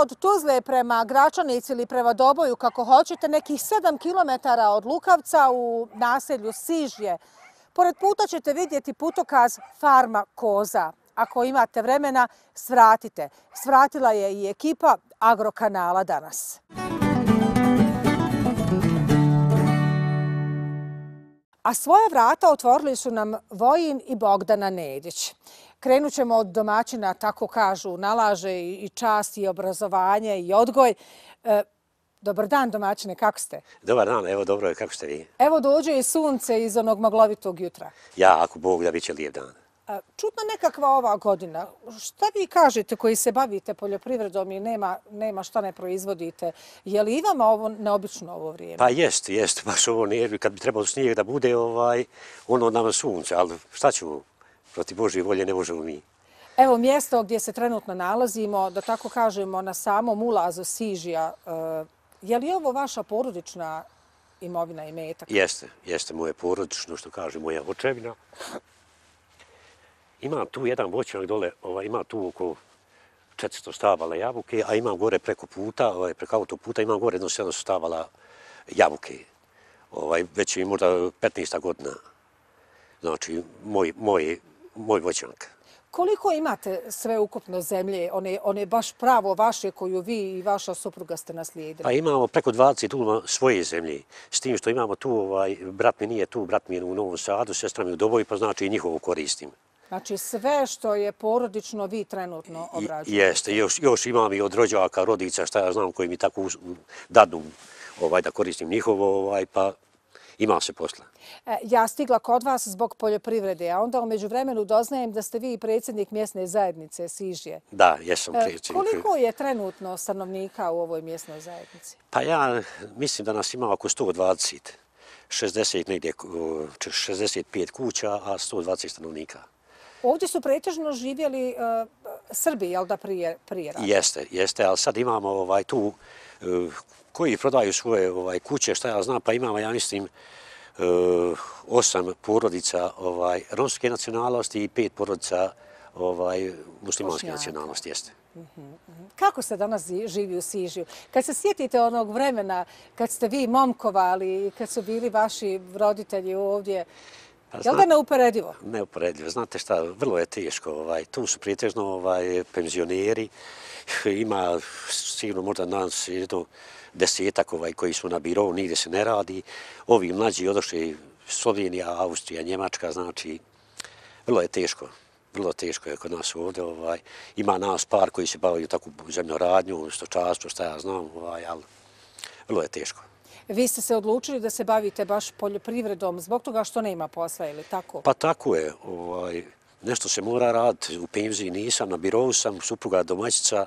od Tuzle prema Gračanici ili prema Doboju, kako hoćete, nekih 7 kilometara od Lukavca u naselju Sižje. Pored puta ćete vidjeti putokaz Farma Koza. Ako imate vremena, svratite. Svratila je i ekipa Agrokanala danas. A svoje vrata otvorili su nam Vojin i Bogdana Nedić. Krenut ćemo od domaćina, tako kažu, nalaže i čast, i obrazovanje, i odgoj. E, dobar dan, domaćine, kako ste? Dobar dan, evo dobro, kako ste vi? Evo dođe i sunce iz onog maglovitog jutra. Ja, ako Bog, da bit će lijep dan. E, Čutno nekakva ova godina. Šta vi kažete koji se bavite poljoprivredom i nema šta ne proizvodite? Je li i vama ovo neobično ovo vrijeme? Pa jest, jest. Baš ovo nije. Kad bi trebalo snijeg da bude, ovaj, ono nam sunce. Ali šta ću protiv Božje volje ne možemo mi. Evo mjesto gdje se trenutno nalazimo, da tako kažemo, na samom ulazu Sižija. Eh, je li ovo vaša porodična imovina i metak? Jeste, jeste moje porodično, što kaže moja očevina. Ima tu jedan voćnjak dole, ovaj, ima tu oko 400 stavala jabuke, a imam gore preko puta, ovaj, preko puta, imam gore jedno 700 stavala jabuke. Ovaj, već je možda 15. godina. Znači, moj, moj, moj voćnjak. Koliko imate sve ukupno zemlje, one, one baš pravo vaše koju vi i vaša supruga ste naslijedili? Pa imamo preko 20 ulma svoje zemlje, s tim što imamo tu, ovaj, brat mi nije tu, brat mi je u Novom Sadu, sestra mi u Doboj, pa znači i njihovo koristim. Znači sve što je porodično vi trenutno obrađujete? Jeste, još, još imam i od rođaka, rodica, šta ja znam koji mi tako dadu ovaj, da koristim njihovo, ovaj, pa imao se posla. E, ja stigla kod vas zbog poljoprivrede, a onda omeđu vremenu doznajem da ste vi predsjednik mjesne zajednice Sižje. Da, jesam e, predsjednik. Koliko je trenutno stanovnika u ovoj mjesnoj zajednici? Pa ja mislim da nas ima oko 120, 60 negdje, 65 kuća, a 120 stanovnika. Ovdje su pretežno živjeli e, Srbi, jel da prije rada? Jeste, jeste, ali sad imamo ovaj, tu koji prodaju svoje ovaj, kuće, šta ja znam, pa imamo, ja mislim, uh, osam porodica ovaj, romske nacionalnosti i pet porodica ovaj, muslimanske nacionalnosti. Jeste. Mhm, mhm. Kako se danas živi u Sižiju? Kad se sjetite onog vremena kad ste vi momkovali i kad su bili vaši roditelji ovdje, pa je li da neuporedivo? Neuporedivo. Znate šta, vrlo je teško. Ovaj, tu su pritežno ovaj, penzioneri. Ima sigurno možda nas jedno desetak ovaj, koji su na birovu, nigde se ne radi. Ovi mlađi odošli Slovenija, Austrija, Njemačka, znači vrlo je teško. Vrlo teško je kod nas ovdje. Ovaj. Ima nas par koji se bavaju takvu zemljoradnju, stočarstvo, šta ja znam, ovaj, ali vrlo je teško. Vi ste se odlučili da se bavite baš poljoprivredom zbog toga što nema posla, ili tako? Pa tako je. Ovaj, nešto se mora raditi. U penziji nisam, na birovu sam, supruga domaćica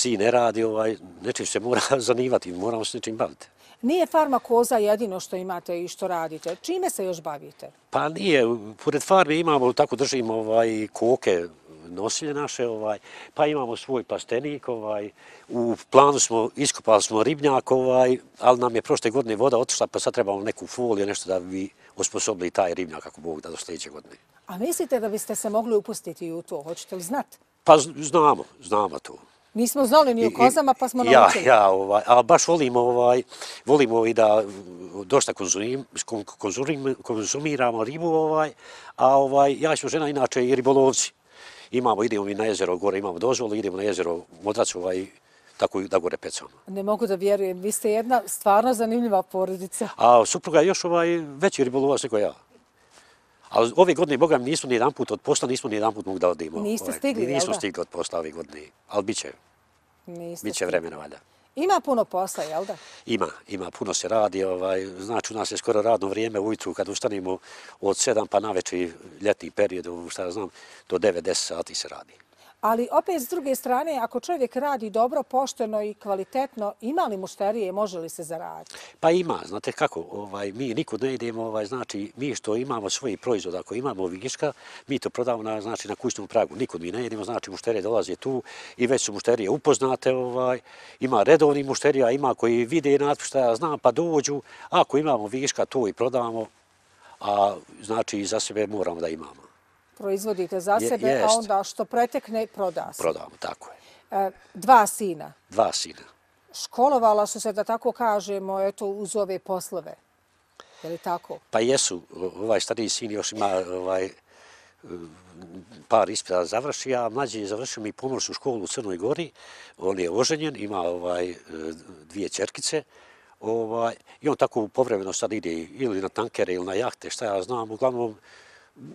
si ne radi, ovaj, nečim se mora zanimati, moramo se nečim baviti. Nije farma koza jedino što imate i što radite. Čime se još bavite? Pa nije. Pored farme imamo, tako držimo ovaj, koke nosilje naše, ovaj, pa imamo svoj plastenik. Ovaj, u planu smo, iskopali smo ribnjak, ovaj, ali nam je prošle godine voda otišla, pa sad trebamo neku foliju, nešto da bi osposobili taj ribnjak, ako Bog da do sljedeće godine. A mislite da biste se mogli upustiti u to? Hoćete li znati? Pa znamo, znamo to. Nismo znali ni o kozama, pa smo naučili. Ja, ja, ovaj, a baš volim, ovaj, volim ovaj da dosta konzumim, konzumim, konzumiramo ribu, ovaj, a ovaj, ja ću žena inače i ribolovci. Imamo, idemo mi na jezero gore, imamo dozvolu, idemo na jezero Modrac, ovaj, tako da gore pecamo. Ne mogu da vjerujem, vi ste jedna stvarno zanimljiva porodica. A supruga je još ovaj, veći ribolovac nego ja. Ali ove godine, Boga mi, nismo ni jedan put od posla, nismo ni jedan put mogli da odimo. Niste ovaj. stigli, ovaj, Nismo stigli od posla ove godine, ali bit će. Biće vremena, valjda. Ima puno posla, jel da? Ima, ima, puno se radi. Ovaj, znači, u nas je skoro radno vrijeme ujutru kad ustanimo od 7 pa na večer ljetni period, šta ja znam, do 9-10 sati se radi. Ali opet s druge strane, ako čovjek radi dobro, pošteno i kvalitetno, ima li mušterije, može li se zaraditi? Pa ima, znate kako, ovaj, mi nikud ne idemo, ovaj, znači mi što imamo svoji proizvod, ako imamo viška, mi to prodamo na, znači, na kućnom pragu, nikud mi ne idemo, znači mušterije dolaze tu i već su mušterije upoznate, ovaj, ima redovni mušterija, ima koji vide natpušta, ja znam, pa dođu, ako imamo viška, to i prodamo, a znači i za sebe moramo da imamo proizvodite za sebe, a onda što pretekne, proda se. Prodamo, tako je. E, dva sina. Dva sina. Školovala su se, da tako kažemo, eto, uz ove poslove. Je li tako? Pa jesu. Ovaj stariji sin još ima ovaj, par ispita završi, a mlađi je završio mi pomorsku školu u Crnoj Gori. On je oženjen, ima ovaj, dvije čerkice. Ovaj, I on tako povremeno sad ide ili na tankere ili na jahte, šta ja znam. Uglavnom,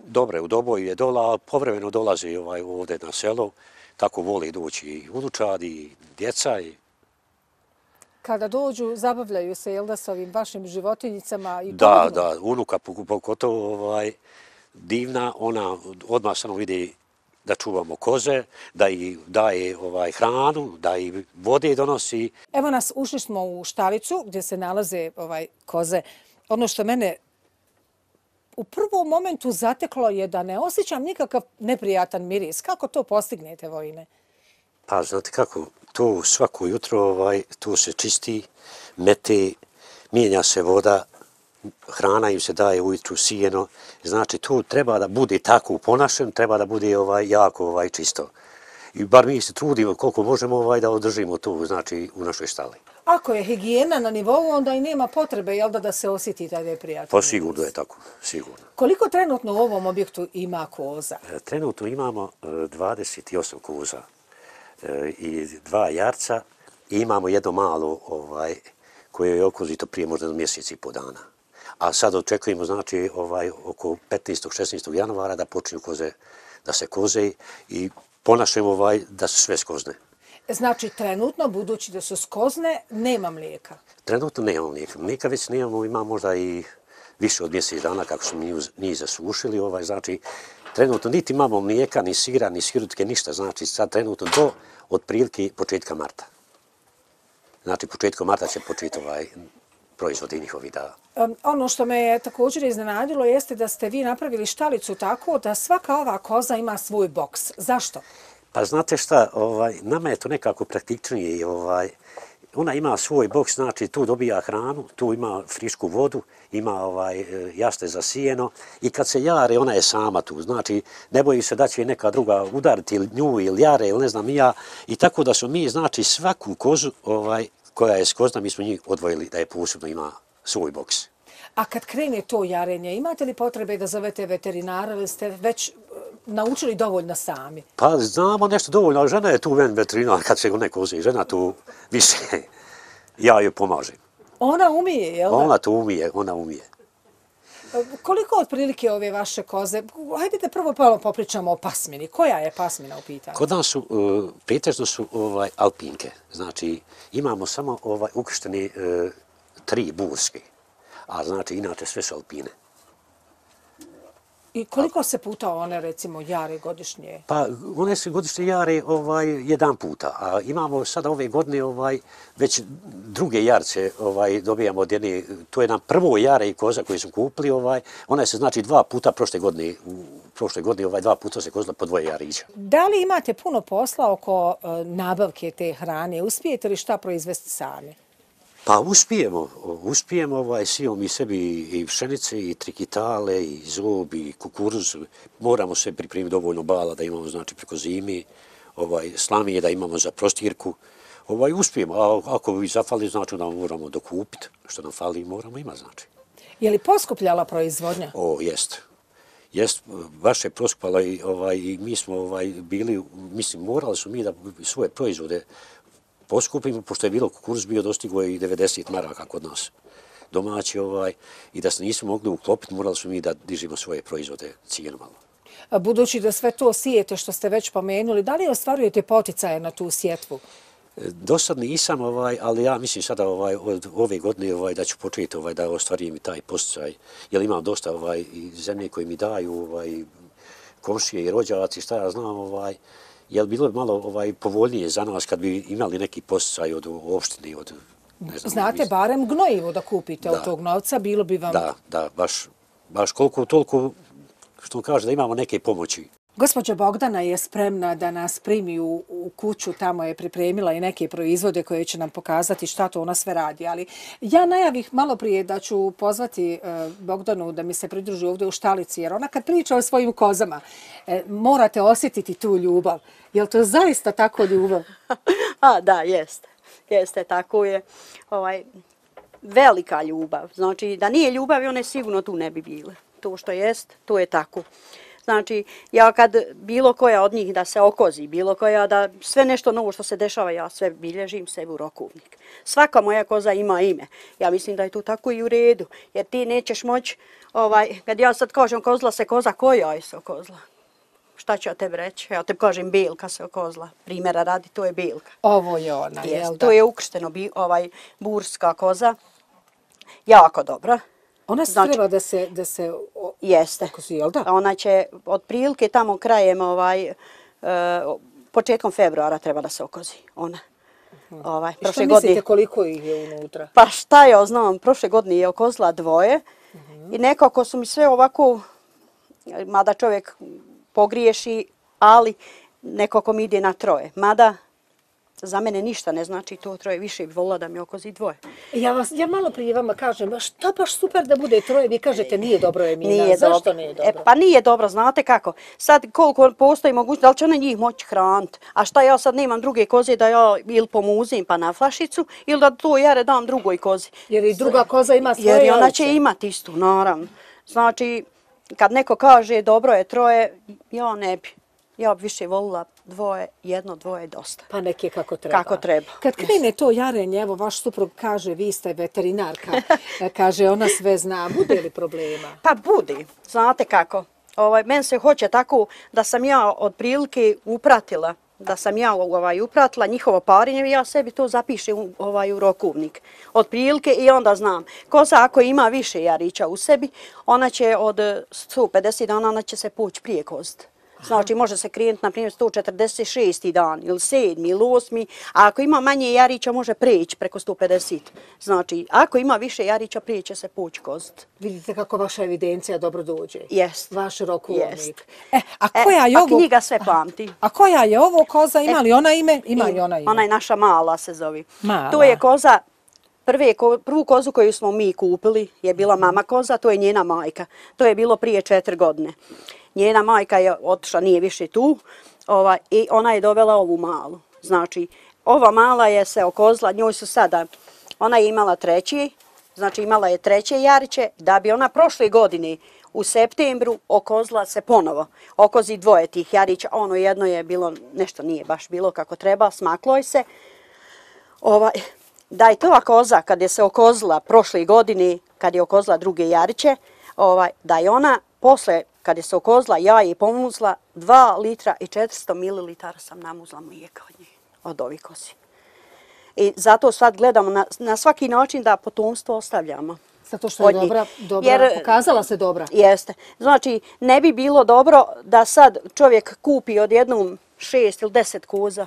dobre u Doboju je dola, a povremeno dolaze i ovaj ovde na selo. Tako voli doći i unučad i djeca. Kada dođu, zabavljaju se, jel da, sa ovim vašim životinjicama? I da, da, unuka pogotovo ovaj, divna, ona odmah samo vidi da čuvamo koze, da i daje ovaj hranu, da i vode donosi. Evo nas ušli smo u štalicu gdje se nalaze ovaj koze. Ono što mene u prvom momentu zateklo je da ne osjećam nikakav neprijatan miris. Kako to postignete, Vojine? Pa, znate kako, to svako jutro, ovaj, to se čisti, mete, mijenja se voda, hrana im se daje ujutru sijeno. Znači, to treba da bude tako u ponašanju, treba da bude ovaj, jako ovaj, čisto. I bar mi se trudimo koliko možemo ovaj, da održimo to znači, u našoj štali ako je higijena na nivou, onda i nema potrebe jel da, da se osjeti taj neprijatelj. Pa sigurno je tako, sigurno. Koliko trenutno u ovom objektu ima koza? E, trenutno imamo 28 e, koza e, i dva jarca. I imamo jedno malo ovaj, koje je okozito prije možda mjesec i po dana. A sad očekujemo znači, ovaj, oko 15. 16. januara da počinju koze, da se koze i ponašajmo ovaj, da se sve skozne. Znači, trenutno, budući da su skozne, nema mlijeka? Trenutno nema mlijeka. Mlijeka već nemamo, ima možda i više od mjesec dana kako smo njih zasušili. Ovaj, znači, trenutno niti imamo mlijeka, ni sira, ni sirutke, ništa. Znači, sad trenutno do otprilike početka marta. Znači, početkom marta će početi ovaj proizvodi njihovi da... Um, ono što me je također iznenadilo jeste da ste vi napravili štalicu tako da svaka ova koza ima svoj boks. Zašto? Pa znate šta, ovaj, nama je to nekako praktičnije. Ovaj, ona ima svoj boks, znači tu dobija hranu, tu ima frišku vodu, ima ovaj, jaste za sijeno i kad se jare, ona je sama tu. Znači, ne boji se da će neka druga udariti ili nju ili jare ili ne znam ja. I tako da su mi, znači, svaku kozu ovaj, koja je skozna, mi smo njih odvojili da je posebno ima svoj boks. A kad krene to jarenje, imate li potrebe da zavete veterinara ili ste već naučili dovoljno sami? Pa znamo nešto dovoljno, ali žena je tu ven vetrina, kad se go neko uzi, žena tu više, ja joj pomažem. Ona umije, jel da? Ona tu umije, ona umije. Koliko otprilike ove vaše koze, hajde da prvo malo popričamo o pasmini. Koja je pasmina u pitanju? Kod nas su, e, pretežno su ovaj, alpinke. Znači, imamo samo ovaj, ukrštene uh, tri burske. A znači, inače sve su alpine. I koliko se puta one, recimo, jare godišnje? Pa, one se godišnje jare ovaj, jedan puta, a imamo sada ove godine ovaj, već druge jarce ovaj, dobijamo od jedne, to je nam prvo jare i koza koje smo kupili, ovaj, ona se znači dva puta prošle godine, u prošle godine ovaj, dva puta se kozila po dvoje jarića. Da li imate puno posla oko e, nabavke te hrane? Uspijete li šta proizvesti sami? Pa uspijemo, uspijemo ovaj, svi mi sebi i pšenice i trikitale i zub i kukuruz. Moramo se pripremiti dovoljno bala da imamo znači, preko zimi, ovaj, slamije da imamo za prostirku. Ovaj, uspijemo, a ako bi zafali znači da moramo dokupiti, što nam fali moramo ima znači. Je li poskupljala proizvodnja? O, jest. Jest, baš je proskupala i, ovaj, i mi smo ovaj, bili, mislim, morali su mi da svoje proizvode poskupimo, pošto je bilo kukuruz bio dostigo i 90 maraka kod nas domaći ovaj, i da se nismo mogli uklopiti, morali smo mi da dižimo svoje proizvode cijeno malo. A budući da sve to sijete što ste već pomenuli, da li ostvarujete poticaje na tu sjetvu? E, do sad nisam, ovaj, ali ja mislim sada ovaj, od ove godine ovaj, da ću početi ovaj, da ostvarim taj posticaj. Jer imam dosta ovaj, zemlje koje mi daju, ovaj, komšije i rođavaci, šta ja znam, ovaj, je li bilo malo ovaj, povoljnije za nas kad bi imali neki posao od opštine, od Znate, barem gnojivo da kupite od tog novca, bilo bi vam... Da, da, baš, baš koliko toliko, što kaže, da imamo neke pomoći. Gospođa Bogdana je spremna da nas primi u, kuću, tamo je pripremila i neke proizvode koje će nam pokazati šta to ona sve radi. Ali ja najavih malo prije da ću pozvati e, Bogdanu da mi se pridruži ovdje u štalici, jer ona kad priča o svojim kozama, e, morate osjetiti tu ljubav. Je li to zaista tako ljubav? A, da, jeste. Jeste, tako je. Ovaj, velika ljubav. Znači, da nije ljubav, one sigurno tu ne bi bile. To što jest, to je tako. Znači, ja kad bilo koja od njih da se okozi, bilo koja da sve nešto novo što se dešava, ja sve bilježim sebi u rokovnik. Svaka moja koza ima ime. Ja mislim da je tu tako i u redu. Jer ti nećeš moći, ovaj, kad ja sad kažem kozla se koza, koja je se okozla? Šta ću ja tebi reći? Ja te kažem bilka se kozla. Primjera radi, to je bilka. Ovo je ona, jel da? To je ukršteno, ovaj, burska koza. Jako dobra. Ona znači, treba da se... Da se o, jeste. Ako si, jel da? Ona će otprilike tamo krajem, ovaj, e, početkom februara treba da se okozi. Ona. Uh-huh. Ovaj, I što mislite koliko ih je unutra? Pa šta je, oznam, prošle godine je okozila dvoje. Uh-huh. I nekako su mi sve ovako, mada čovjek pogriješi, ali nekako mi ide na troje. Mada za mene ništa ne znači to troje više bi volila da mi okozi dvoje. Ja, vas, ja malo prije vama kažem, što baš super da bude troje, vi kažete nije dobro Emina, nije zašto dobro. nije e, dobro? E, pa nije dobro, znate kako, sad koliko postoji mogućnost, da li će ona njih moći hrant, a šta ja sad nemam druge koze da ja ili pomuzim pa na flašicu, ili da to jare dam drugoj kozi. Jer i druga koza ima svoje Jer ona će imati istu, naravno. Znači, kad neko kaže dobro je troje, ja ne bi. Ja bi više volila dvoje, jedno, dvoje, dosta. Pa nek je kako treba. Kako treba. Kad krene to jarenje, evo vaš suprug kaže, vi ste veterinarka, kaže, ona sve zna, bude li problema? Pa budi, znate kako. Ovaj, men se hoće tako da sam ja od prilike upratila, da sam ja ovaj, upratila njihovo parinje, ja sebi to zapišem ovaj, u rokovnik. Od prilike i onda znam, ko koza ako ima više jarića u sebi, ona će od 150 dana, ona će se poći prije koziti. Znači, može se krenuti, na primjer, 146. dan ili 7. ili 8. A ako ima manje jarića, može prijeći preko 150. Znači, ako ima više jarića, prije će se pući kost. Vidite kako vaša evidencija dobro dođe. Jest. Vaš rokovnik. Jest. E, a e, koja je ovo? A knjiga sve pamti. A koja je ovo koza? Ima li ona ime? Ima e, li ona ime? Ona je naša mala, se zove. Mala. To je koza Prve, prvu kozu koju smo mi kupili je bila mama koza, to je njena majka. To je bilo prije četiri godine. Njena majka je otišla, nije više tu ova, i ona je dovela ovu malu. Znači, ova mala je se okozla, njoj su sada, ona je imala treći, znači imala je treće jariće, da bi ona prošle godine u septembru okozla se ponovo. Okozi dvoje tih jarića, ono jedno je bilo, nešto nije baš bilo kako treba, smaklo je se. Ovaj, da je tova koza kad je se okozila prošle godine, kad je okozila druge jariće, ovaj, da je ona posle kad je se okozila ja je pomuzla 2 litra i 400 ml sam namuzla mlijeka od nje, od ovih kozi. I zato sad gledamo na, na svaki način da potomstvo ostavljamo. Zato što je dobra, dobra pokazala se dobra. Jeste. Znači, ne bi bilo dobro da sad čovjek kupi od jednom šest ili deset koza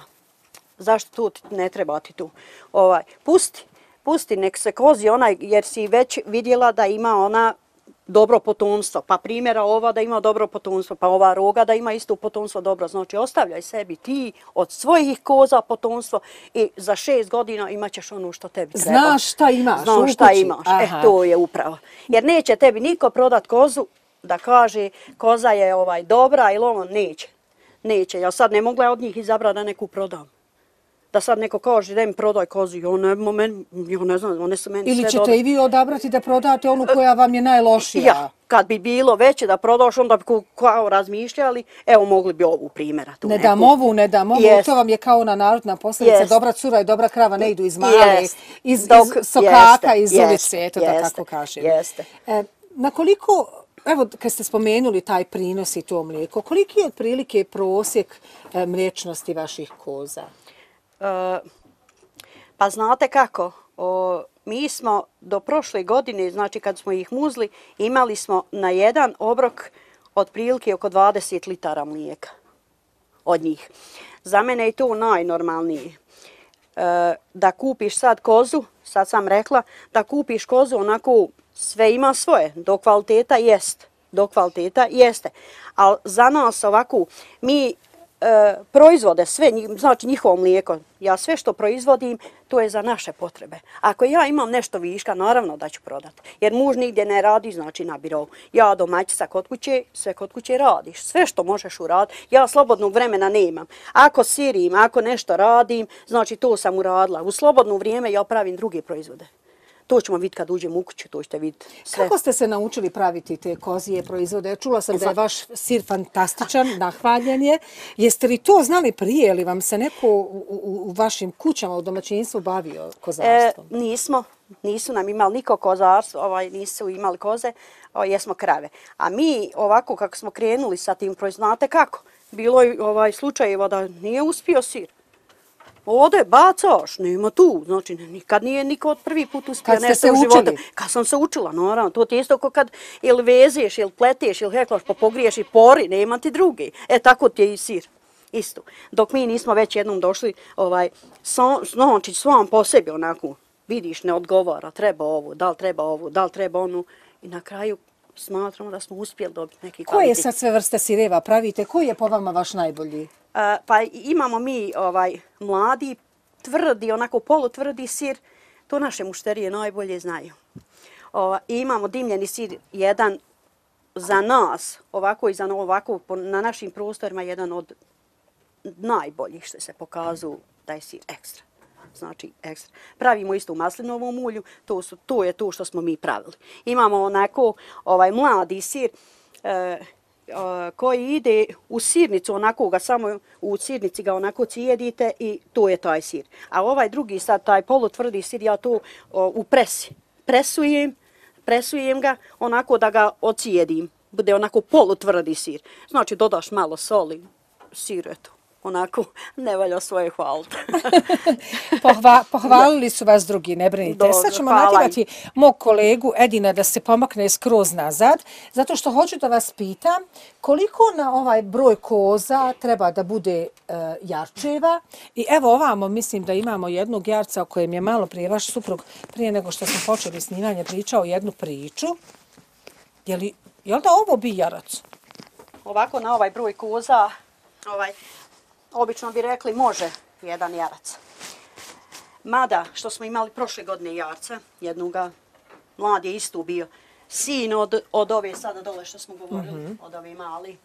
Zašto tu ne treba ti tu? Ovaj, pusti, pusti, nek se kozi onaj, jer si već vidjela da ima ona dobro potomstvo. Pa primjera ova da ima dobro potomstvo, pa ova roga da ima isto potomstvo dobro. Znači ostavljaj sebi ti od svojih koza potomstvo i za šest godina imat ćeš ono što tebi treba. Znaš šta imaš Znaš šta imaš. E, Aha. E, to je upravo. Jer neće tebi niko prodat kozu da kaže koza je ovaj dobra ili ovo neće. Neće. Ja sad ne mogla od njih izabrati da neku prodam da sad neko kaže da im prodaj kozu, jo ne, moment, ne znam, one su meni sve Ili ćete i vi odabrati da prodate onu koja vam je najlošija? Ja, kad bi bilo veće da prodaš, onda bi kao razmišljali, evo mogli bi ovu primjera. Tu ne dam ovu, ne dam ovu, to vam je kao na narodna posljedica, dobra cura i dobra krava ne idu iz male, iz, Dok, sokaka, iz jeste, eto da tako kažem. Jeste. E, nakoliko Evo, kad ste spomenuli taj prinos i to mlijeko, koliki je otprilike prosjek e, mlječnosti vaših koza? pa znate kako, mi smo do prošle godine, znači kad smo ih muzli, imali smo na jedan obrok otprilike oko 20 litara mlijeka od njih. Za mene je to najnormalnije. E, da kupiš sad kozu, sad sam rekla, da kupiš kozu onako sve ima svoje, do kvaliteta jest, do kvaliteta jeste. Ali za nas ovako, mi E, proizvode sve, znači njihovo mlijeko, ja sve što proizvodim, to je za naše potrebe. Ako ja imam nešto viška, naravno da ću prodati. Jer muž nigdje ne radi, znači na birovu. Ja domaćica kod kuće, sve kod kuće radiš. Sve što možeš uraditi, ja slobodnog vremena nemam. Ako sirim, ako nešto radim, znači to sam uradila. U slobodno vrijeme ja pravim druge proizvode. To ćemo vidjeti kad uđem u kuću, to ćete vidjeti. Kako ste se naučili praviti te kozije proizvode? Čula sam e, da je vaš sir fantastičan, nahvaljen je. Jeste li to znali prije ili vam se neko u vašim kućama u domaćinstvu bavio kozarstvom? E, nismo. Nisu nam imali niko kozarstvo, ovaj, nisu imali koze, jesmo krave. A mi ovako kako smo krenuli sa tim proizvode, znate kako? Bilo je ovaj, slučajevo da nije uspio sir. Ode, bacaš, nema tu. Znači, nikad nije niko od prvi put uspio nešto se u životu. Kad sam se učila, naravno. To ti je isto ako kad ili vezeš, ili pleteš, ili heklaš, pa pogriješ i pori, nema ti drugi. E, tako ti je i sir. Isto. Dok mi nismo već jednom došli, ovaj, znači, svojom po sebi onako, vidiš, ne odgovara, treba ovo, da li treba ovo, da li treba onu. I na kraju smatramo da smo uspjeli dobiti neki kvalitet. Koje sad sve vrste sireva pravite? Koji je po vama vaš najbolji? pa imamo mi ovaj mladi, tvrdi, onako polutvrdi sir. To naše mušterije najbolje znaju. O, I imamo dimljeni sir jedan za nas, ovako i za ovako, na našim prostorima jedan od najboljih što se pokazu da je sir ekstra znači ekstra. Pravimo isto u maslinovom ulju, to, su, to je to što smo mi pravili. Imamo onako ovaj mladi sir, e, e, koji ide u sirnicu, onako ga samo u sirnici ga onako cijedite i to je taj sir. A ovaj drugi sad, taj polutvrdi sir, ja to o, u presi. Presujem, presujem ga onako da ga ocijedim. Bude onako polutvrdi sir. Znači dodaš malo soli, sir je onako ne valja svoje hvalite. Pohva, pohvalili su vas drugi, ne brinite. Sad ćemo nadivati mog kolegu Edina da se pomakne skroz nazad, zato što hoću da vas pitam koliko na ovaj broj koza treba da bude e, jarčeva. I evo ovamo mislim da imamo jednog jarca o kojem je malo prije vaš suprug, prije nego što smo počeli snimanje, pričao jednu priču. Je li, je li da ovo bi jarac? Ovako na ovaj broj koza, ovaj, obično bi rekli može jedan jarac. Mada što smo imali prošle godine jarca, jednog mlad je isto bio sin od, od ove sada dole što smo govorili, mm -hmm. od ove mali.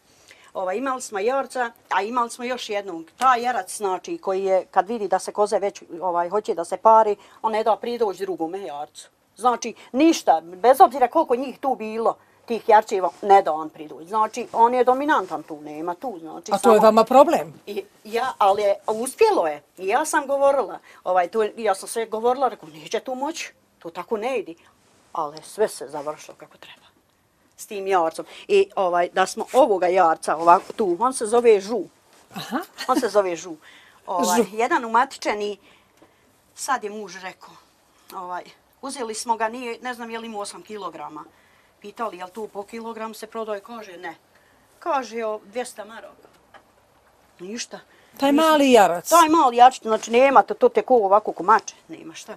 Ova, imali smo jarca, a imali smo još jednog. Ta jarac znači koji je kad vidi da se koze već ovaj hoće da se pari, on ne da pridoći drugome jarcu. Znači ništa, bez obzira koliko njih tu bilo, tih jarčeva ne da on pridu. Znači, on je dominantan tu, nema tu. Znači, A to samo... je vama problem? I, ja, ali je, uspjelo je. I ja sam govorila, ovaj, tu, ja sam sve govorila, rekao, neće tu moć, tu tako ne idi. Ali sve se završilo kako treba s tim jarcom. I ovaj, da smo ovoga jarca ovako tu, on se zove Žu. Aha. On se zove Žu. Ovaj, žu. Jedan umatičeni, sad je muž rekao, ovaj, uzeli smo ga, nije, ne znam je li mu 8 kilograma. Pitali, jel tu po kilogram se prodaje? Kaže, ne. Kaže, o 200 maraka. Ništa. Taj mali jarac. Taj mali jarac, znači nema, to, to te ko ovako kumače. Nema šta.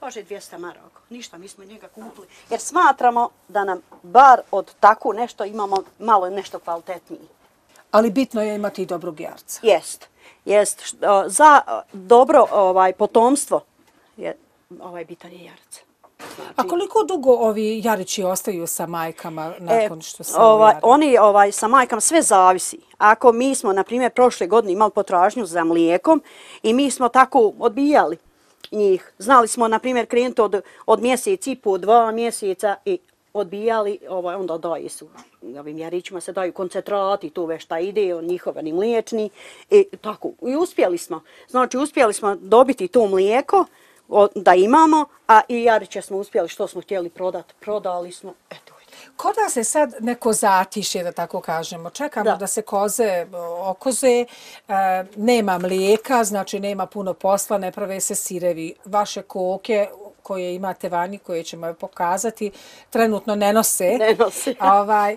Kaže, 200 maraka. Ništa, mi smo njega kupili. Jer smatramo da nam bar od tako nešto imamo malo nešto kvalitetniji. Ali bitno je imati i dobrog jarca. Jest. Jest. Za dobro ovaj potomstvo je ovaj bitan je jarca. A znači- koliko dugo ovi Jarići ostaju sa majkama nakon e, što se ovaj, Oni ovaj, sa majkama sve zavisi. Ako mi smo, na primjer, prošle godine imali potražnju za mlijekom i mi smo tako odbijali njih. Znali smo, na primjer, krenuti od, od mjeseci i po dva mjeseca i odbijali, ovaj, onda daje su ovim jarićima se daju koncentrati, tu vešta ide, od njihova ni mliječni. I, tako, I uspjeli smo. Znači, uspjeli smo dobiti to mlijeko, da imamo, a i Jarića smo uspjeli što smo htjeli prodati, prodali smo, eto. Kod nas je sad neko zatišje, da tako kažemo. Čekamo da, da se koze okoze, e, nema mlijeka, znači nema puno posla, ne prave se sirevi. Vaše koke koje imate vani, koje ćemo pokazati, trenutno ne nose. Ne nose. ovaj,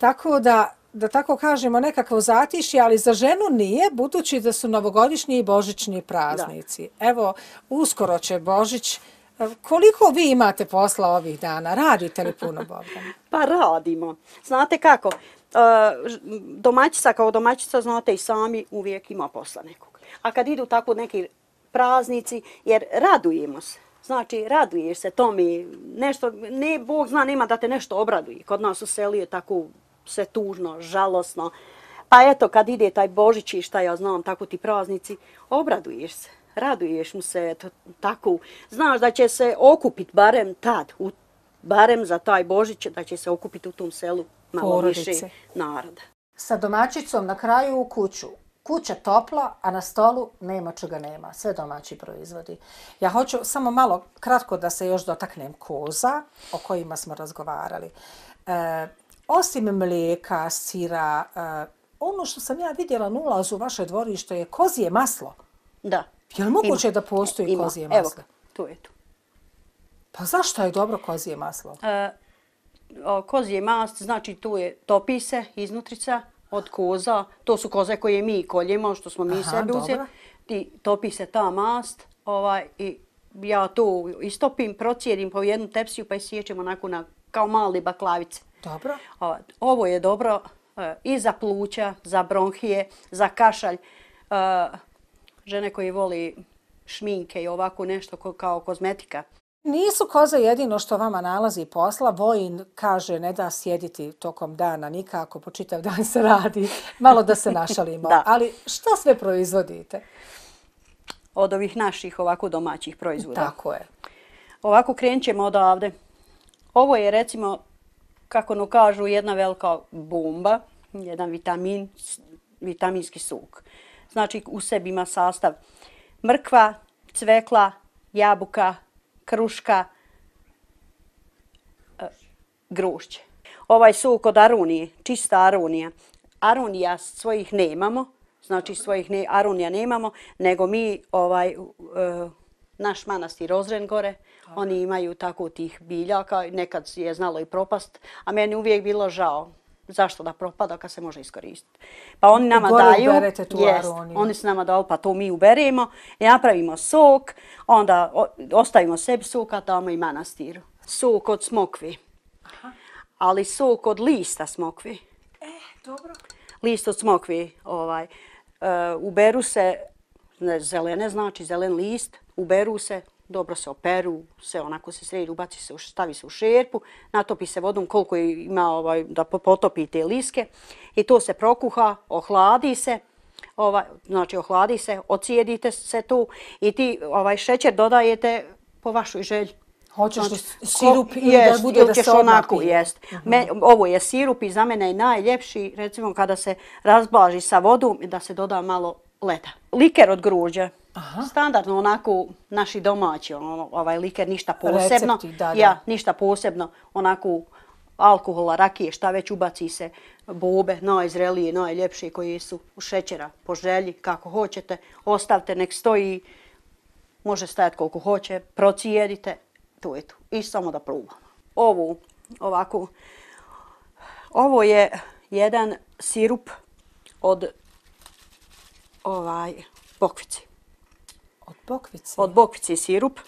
tako da da tako kažemo, nekakvo zatišje, ali za ženu nije, budući da su novogodišnji i božični praznici. Da. Evo, uskoro će Božić. Koliko vi imate posla ovih dana? Radite li puno, Bogdan? pa radimo. Znate kako, e, domaćica kao domaćica, znate i sami, uvijek ima posla nekog. A kad idu tako neki praznici, jer radujemo se. Znači, raduješ se, to mi nešto, ne, Bog zna, nema da te nešto obraduje. Kod nas u seli je tako sve tužno, žalosno. Pa eto, kad ide taj Božić i šta ja znam, tako ti praznici, obraduješ se, raduješ mu se, eto, tako. Znaš da će se okupit barem tad, u, barem za taj Božić, da će se okupiti u tom selu malo više naroda. Sa domaćicom na kraju u kuću, kuća topla, a na stolu nema čega nema. Sve domaći proizvodi. Ja hoću samo malo kratko da se još dotaknem koza o kojima smo razgovarali. E, osim mlijeka, sira, eh, ono što sam ja vidjela na ulazu u vaše dvorište je kozije maslo. Da. Je li moguće Ima. da postoji Ima. kozije maslo? Evo, tu je tu. Pa zašto je dobro kozije maslo? E, kozije maslo, znači tu je topi se iznutrica od koza. To su koze koje mi koljemo, što smo mi Aha, sebi uzeli. Ti topi se ta mast ovaj, i ja to istopim, procijedim po jednu tepsiju pa je sjećem onako na, kao male baklavice. Dobro. Ovo je dobro e, i za pluća, za bronhije, za kašalj. E, žene koji voli šminke i ovako nešto kao kozmetika. Nisu koze jedino što vama nalazi posla. Vojin kaže ne da sjediti tokom dana nikako, po čitav dan se radi. Malo da se našalimo. Ali što sve proizvodite? Od ovih naših ovako domaćih proizvoda. Tako je. Ovako krenut ćemo odavde. Ovo je recimo kako ono kažu, jedna velika bomba, jedan vitamin, vitaminski suk. Znači u sebi ima sastav mrkva, cvekla, jabuka, kruška, e, grušće. Ovaj suk od arunije, čista arunija. Arunija svojih nemamo, znači svojih ne, arunija nemamo, nego mi ovaj e, naš manastir Ozren gore. Oni imaju tako tih biljaka, nekad je znalo i propast, a meni uvijek bilo žao zašto da propada kad se može iskoristiti. Pa oni nama gore daju, tu jest, oni su nama dali, pa to mi uberemo, napravimo sok, onda ostavimo sebi sok, a tamo i manastiru. Sok od smokvi. Aha. Ali sok od lista smokvi. E, dobro. List od smokvi. Ovaj, e, uberu se, zelene znači, zelen list, uberu se, dobro se operu, se onako se sredi, ubaci se, stavi se u šerpu, natopi se vodom koliko ima ovaj, da potopi te liske i to se prokuha, ohladi se, ovaj, znači ohladi se, ocijedite se tu i ti ovaj šećer dodajete po vašoj želji. Hoćeš znači, sirup ili jest, da bude ili da se onako, jest. Uh mhm. -huh. Me, ovo je sirup i za mene je najljepši, recimo kada se razblaži sa vodom, i da se doda malo leda. Liker od gruđa. Standardno onako naši domaći, ono, ovaj liker ništa posebno. Recepti, da, da. Ja, ništa posebno, onako alkohola, rakije, šta već ubaci se, bobe, najzrelije, najljepše koje su u šećera, po želji, kako hoćete, ostavite, nek stoji, može stajati koliko hoće, procijedite, to je tu. I samo da probamo. Ovo, ovako, ovo je jedan sirup od ovaj bokvici. Bokvice. Od bokvice i sirup.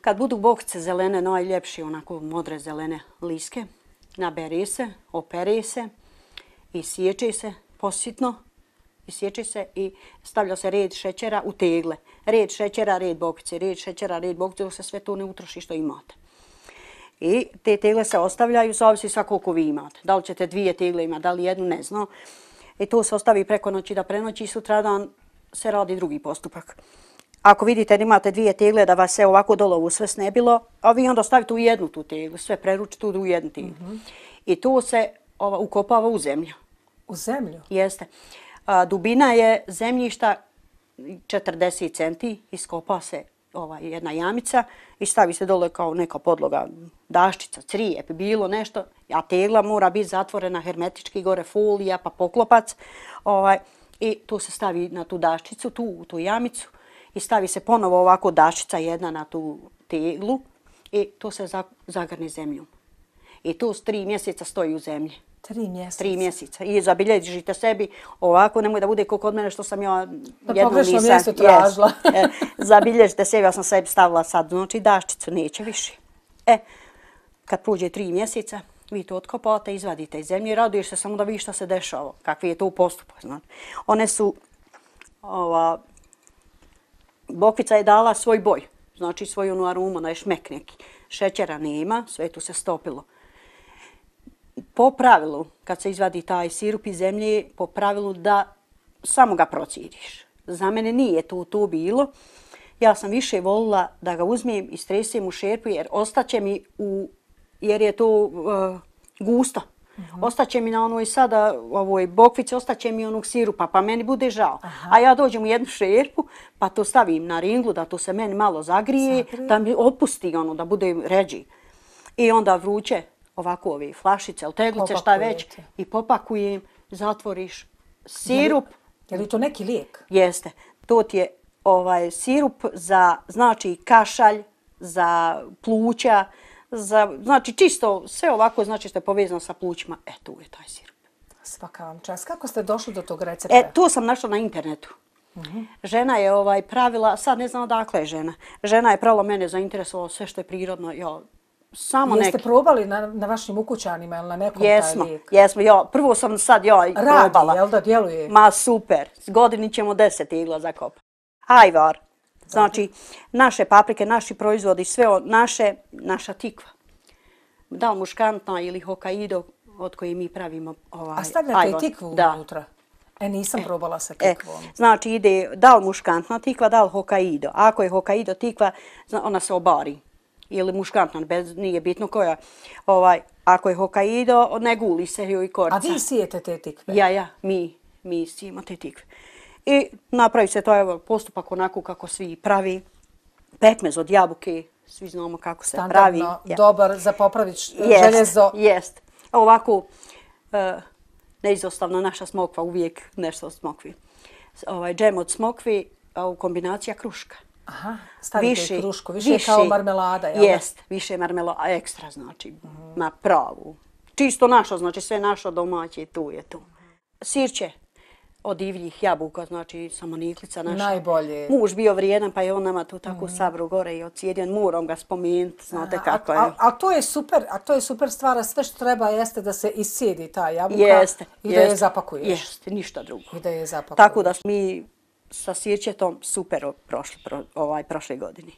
Kad budu bokvice zelene, najljepši onako modre zelene liske, naberi se, opere se i sječe se positno. I sječe se i stavlja se red šećera u tegle. Red šećera, red bokvice, red šećera, red bokvice, dok se sve to ne utroši što imate. I te tegle se ostavljaju, zavisi sa koliko vi imate. Da li ćete dvije tegle imati, da li jednu, ne znam. I to se ostavi preko noći da prenoći i sutradan se radi drugi postupak. Ako vidite da imate dvije tegle da vas se ovako u sve snebilo, a vi onda stavite u jednu tu teglu, sve preručite u jednu teglu. Mm -hmm. I tu se ova, ukopava u zemlju. U zemlju? Jeste. A, dubina je zemljišta 40 cm, iskopa se ova, jedna jamica i stavi se dole kao neka podloga, daščica, crijep, bilo nešto. A tegla mora biti zatvorena hermetički, gore folija pa poklopac. Ovaj, i to se stavi na tu daščicu, tu u tu jamicu i stavi se ponovo ovako daščica jedna na tu teglu i to se zagrne zemlju. I to s tri mjeseca stoji u zemlji. Tri mjeseca. Tri mjeseca. I zabilježite sebi ovako, nemoj da bude kog od mene što sam ja jednu nisam. Da pogrešno mjesto tražila. Yes. E, zabilježite sebi, ja sam sebi stavila sad, znači daščicu, neće više. E, kad prođe tri mjeseca, vi to otkopate, izvadite iz zemlje i raduješ se samo da vidiš što se dešava, kakvi je to postupak. Znači. One su, ova, Bokvica je dala svoj boj, znači svoju onu arumu, onaj šmek neki. Šećera nema, sve tu se stopilo. Po pravilu, kad se izvadi taj sirup iz zemlje, po pravilu da samo ga procidiš. Za mene nije to to bilo. Ja sam više volila da ga uzmem i stresem u šerpu jer ostaće mi u jer je to uh, gusto. Ostaće mi na onoj sada, ovoj bokvici, ostaće mi onog sirupa, pa meni bude žao. A ja dođem u jednu šerpu, pa to stavim na ringlu da to se meni malo zagrije, Zagri. da mi opusti ono, da bude ređi. I onda vruće ovako ove flašice, ali teglice, šta već, i popakujem, zatvoriš sirup. Je li, to neki lijek? Jeste. To ti je ovaj sirup za znači kašalj za pluća za, znači čisto sve ovako znači što je povezano sa plućima, e tu je taj sirup. Svaka vam čas. Kako ste došli do tog recepta? E, to sam našla na internetu. Žena je ovaj pravila, sad ne znam odakle je žena. Žena je pravila mene zainteresovala sve što je prirodno. Jo, samo Jeste neki. probali na, na vašim ukućanima ili na nekom jesmo, taj lijek? Jesmo, jo, prvo sam sad jo, Radi, probala. Radi, jel da djeluje? Ma super, s godini ćemo deset igla za Ajvar. Znači, naše paprike, naši proizvodi, sve od naše, naša tikva. Da li muškantna ili hokaido od koje mi pravimo ovaj A stavljate i tikvu da. unutra? E, nisam e, probala sa tikvom. E, znači, ide da li muškantna tikva, da li hokaido. Ako je hokaido tikva, ona se obari. Ili muškantna, bez, nije bitno koja. Ovaj, ako je hokaido, ne guli se joj korca. A vi sijete te tikve? Ja, ja, mi, mi sijemo te tikve. I napravi se to evo, postupak onako kako svi pravi. Pekmez od jabuke, svi znamo kako se Standardno pravi. Standardno, dobar za popravić jest, željezo. Jest, ovako e, neizostavno naša smokva, uvijek nešto od smokvi. Ovaj, džem od smokvi, a u kombinacija kruška. Aha, stavite više, krušku, više, više kao marmelada. Jel? Jest, više marmelada, ekstra znači, mm -hmm. na pravu. Čisto našo, znači sve našo domaće, tu je tu. Sirće, od divljih jabuka, znači samo niklica naša. Najbolje. Muž bio vrijedan pa je on nama tu tako mhm. sabru gore i ocijedio. murom ga spomenuti, znate kako je. A, to je super, a to je super stvara. Sve što treba jeste da se iscijedi ta jabuka jeste, i da je zapakuješ. Jeste, ništa drugo. I da je zapakuješ. Tako da smo mi sa sirćetom super prošli, ovaj, prošle godine.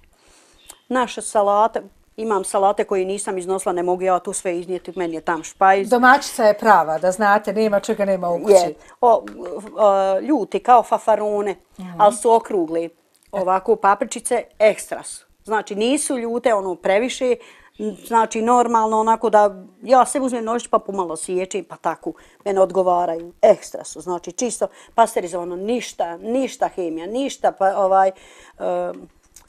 Naše salate, imam salate koje nisam iznosla, ne mogu ja tu sve iznijeti, meni je tam špajz. Domaćica je prava, da znate, nema čega nema u kući. Je. O, ljuti, kao fafarone, mm ali su okrugli. Ovako, papričice, ekstra su. Znači, nisu ljute, ono, previše, znači, normalno, onako da ja se uzmem nožić pa pomalo sjećim, pa tako, mene odgovaraju. Ekstra su, znači, čisto pasterizovano, ništa, ništa hemija, ništa, pa, ovaj,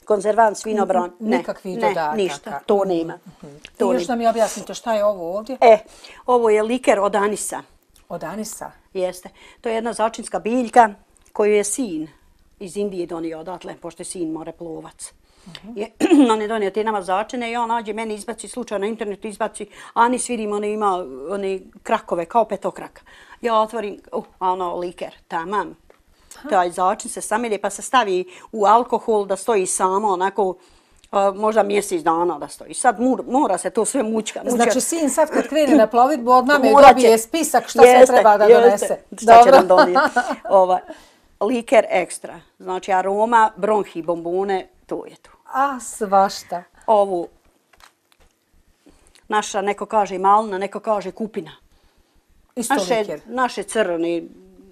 konzervant s vinobron. Ne, Nikakvih ne, dodataka. ništa, to mm-hmm. nema. Mm-hmm. To I još nema. da mi objasnite šta je ovo ovdje? E, ovo je liker od Anisa. Od Anisa? Jeste. To je jedna začinska biljka koju je sin iz Indije donio odatle, pošto je sin more plovac. Uh mm-hmm. -huh. je, on je donio te nama začine i on nađe meni izbaci slučaj na internetu, izbaci Anis, vidim, on ima one krakove, kao petokraka. Ja otvorim, uh, ono, liker, tamam, taj začin se samelje pa se stavi u alkohol da stoji samo onako možda mjesec dana da stoji. Sad mora se to sve mučka. mučka. Znači, sin sad kad krene na plovidbu, od nama je dobije spisak šta se treba da donese. šta Dobro. će nam donijeti. Ova, liker ekstra. Znači, aroma, bronhi, bombone, to je to. A, svašta. Ovu, naša, neko kaže malina, neko kaže kupina. Isto naše, liker. Naše crni,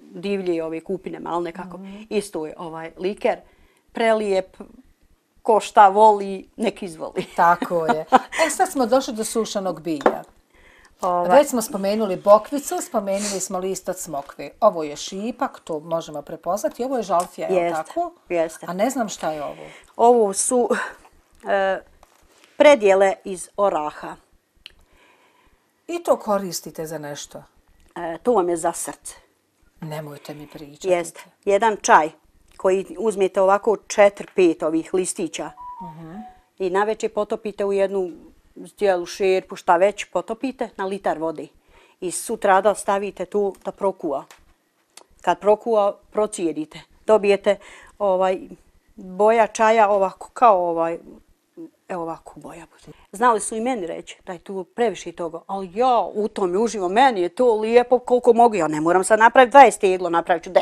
divlje i ove kupine malne kako. Mm. Isto je ovaj liker prelijep ko šta voli, nek izvoli. Tako je. E sad smo došli do sušanog bilja. Ovaj. Već smo spomenuli bokvicu, spomenuli smo listac smokve. Ovo je šipak, to možemo prepoznati. Ovo je žalfija, je li tako? Jeste. A ne znam šta je ovo. Ovo su e, predjele iz oraha. I to koristite za nešto? E, to vam je za srce. Nemojte mi pričati. Jest, Jedan čaj koji uzmete ovako četiri, pet ovih listića i na večer potopite u jednu zdjelu šerpu, šta već, potopite na litar vode. I sutra da stavite tu da prokuva. Kad prokuva, procijedite. Dobijete ovaj, boja čaja ovako, kao ovaj, evo ovako boja bude. Znali su i meni reći da je tu previše toga, ali ja u tom uživo, meni je to lijepo koliko mogu, ja ne moram sad napraviti 20 teglo, napravit ću 10.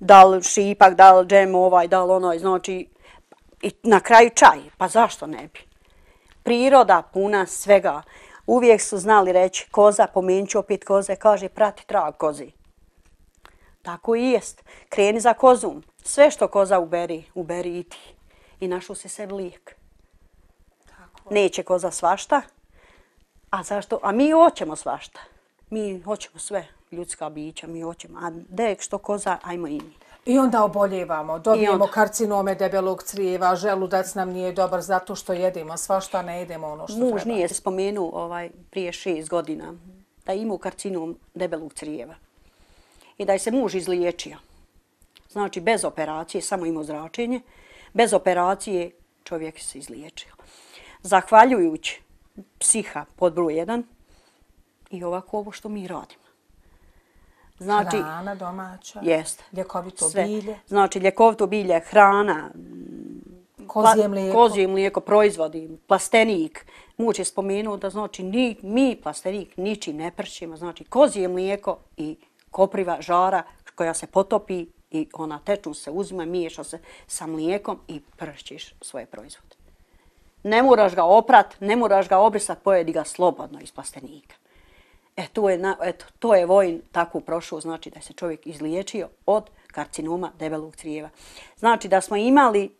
Da li šipak, da li džem ovaj, da li onaj, znači i na kraju čaj, pa zašto ne bi? Priroda puna svega. Uvijek su znali reći koza, pomenit ću opet koze, kaže prati trag kozi. Tako i jest. Kreni za kozum. Sve što koza uberi, uberi i ti. I našu se sebi lijek neće ko za svašta. A zašto? A mi hoćemo svašta. Mi hoćemo sve, ljudska bića, mi hoćemo. A dek što ko za, ajmo i mi. I onda oboljevamo, dobijemo karcinome debelog crijeva, želudac nam nije dobar zato što jedemo svašta, ne jedemo ono što treba. Muž nije spomenuo ovaj, prije šest godina da imao karcinom debelog crijeva i da je se muž izliječio. Znači, bez operacije, samo imao zračenje, bez operacije čovjek se izliječio zahvaljujući psiha pod broj 1 i ovako ovo što mi radimo. Znači, hrana domaća, jest, ljekovito sve. bilje. Znači, ljekovito bilje, hrana, mm, kozije mlijeko. kozije mlijeko, proizvodi, plastenik. Muć je spomenuo da znači ni, mi plastenik niči ne prćimo. Znači, kozije mlijeko i kopriva žara koja se potopi i ona teču se uzima, miješa se sa mlijekom i pršćiš svoje proizvode ne moraš ga oprat, ne moraš ga obrisat, pojedi ga slobodno iz plastenika. E, to je, na, eto, to je vojn tako prošao, znači da se čovjek izliječio od karcinoma debelog crijeva. Znači da smo imali,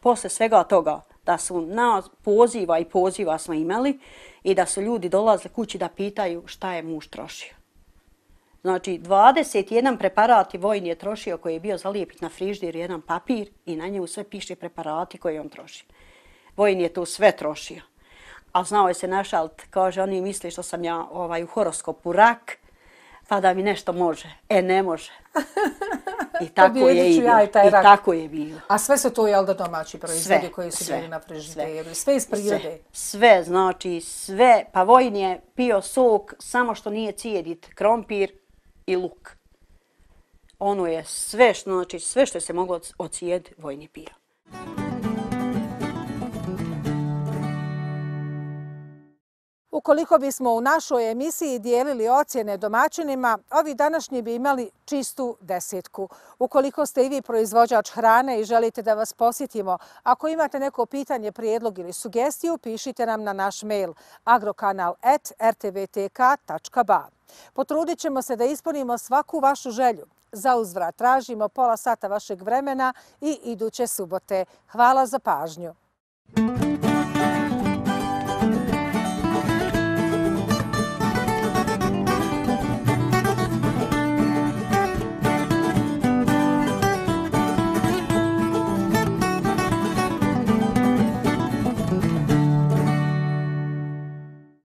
posle svega toga, da su na poziva i poziva smo imali i da su ljudi dolazili kući da pitaju šta je muž trošio. Znači, 21 preparati vojn je trošio koji je bio zalijepit na friždir jedan papir i na njemu sve piše preparati koje on trošio. Vojin je to sve trošio. A znao je se našalt, kaže, oni misli što sam ja ovaj, u horoskopu rak, pa da mi nešto može. E, ne može. I tako je i i, tako je bilo. A sve su to jel da domaći proizvodi sve, koji su bili na prežite? Sve. iz prirode? Sve, znači sve. Pa vojn je pio sok samo što nije cijedit krompir i luk. Ono je sve, znači sve što se moglo ocijed, vojni pio. Thank you. Ukoliko bismo u našoj emisiji dijelili ocjene domaćinima, ovi današnji bi imali čistu desetku. Ukoliko ste i vi proizvođač hrane i želite da vas posjetimo, ako imate neko pitanje, prijedlog ili sugestiju, pišite nam na naš mail agrokanal.rtvtk.ba. Potrudit ćemo se da ispunimo svaku vašu želju. Za uzvrat tražimo pola sata vašeg vremena i iduće subote. Hvala za pažnju. Muzika